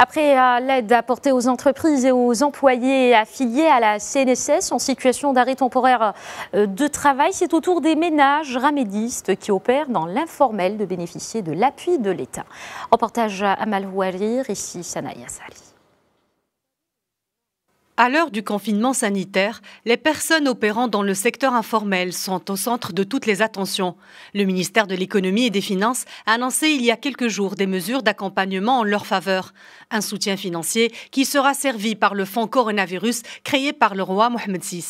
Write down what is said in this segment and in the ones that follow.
Après euh, l'aide apportée aux entreprises et aux employés affiliés à la CNSS en situation d'arrêt temporaire euh, de travail, c'est au tour des ménages ramédistes qui opèrent dans l'informel de bénéficier de l'appui de l'État. Reportage à Malouarir, ici Sanaya Sali. À l'heure du confinement sanitaire, les personnes opérant dans le secteur informel sont au centre de toutes les attentions. Le ministère de l'Économie et des Finances a annoncé il y a quelques jours des mesures d'accompagnement en leur faveur. Un soutien financier qui sera servi par le fonds coronavirus créé par le roi Mohamed VI.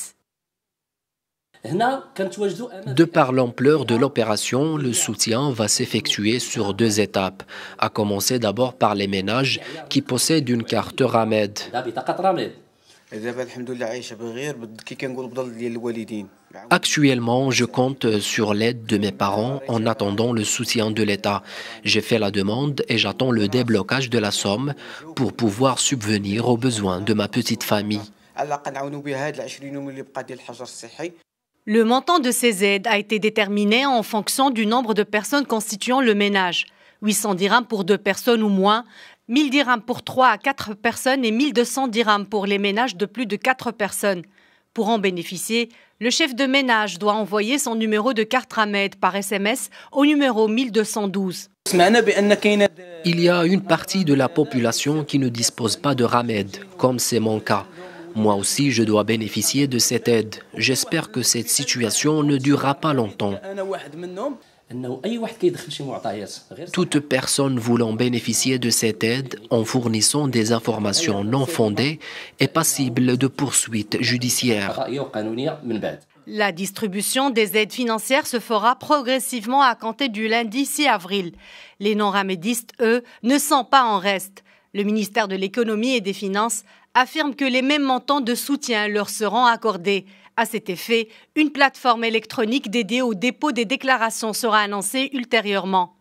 De par l'ampleur de l'opération, le soutien va s'effectuer sur deux étapes, à commencer d'abord par les ménages qui possèdent une carte Ramed. Actuellement, je compte sur l'aide de mes parents en attendant le soutien de l'État. J'ai fait la demande et j'attends le déblocage de la somme pour pouvoir subvenir aux besoins de ma petite famille. Le montant de ces aides a été déterminé en fonction du nombre de personnes constituant le ménage. 800 dirhams pour deux personnes ou moins, 1000 dirhams pour 3 à 4 personnes et 1200 dirhams pour les ménages de plus de 4 personnes. Pour en bénéficier, le chef de ménage doit envoyer son numéro de carte Ramed par SMS au numéro 1212. Il y a une partie de la population qui ne dispose pas de Ramed, comme c'est mon cas. Moi aussi, je dois bénéficier de cette aide. J'espère que cette situation ne durera pas longtemps. Toute personne voulant bénéficier de cette aide en fournissant des informations non fondées est passible de poursuites judiciaires. La distribution des aides financières se fera progressivement à compter du lundi 6 avril. Les non-ramédistes, eux, ne sont pas en reste. Le ministère de l'économie et des finances affirme que les mêmes montants de soutien leur seront accordés. À cet effet, une plateforme électronique dédiée au dépôt des déclarations sera annoncée ultérieurement.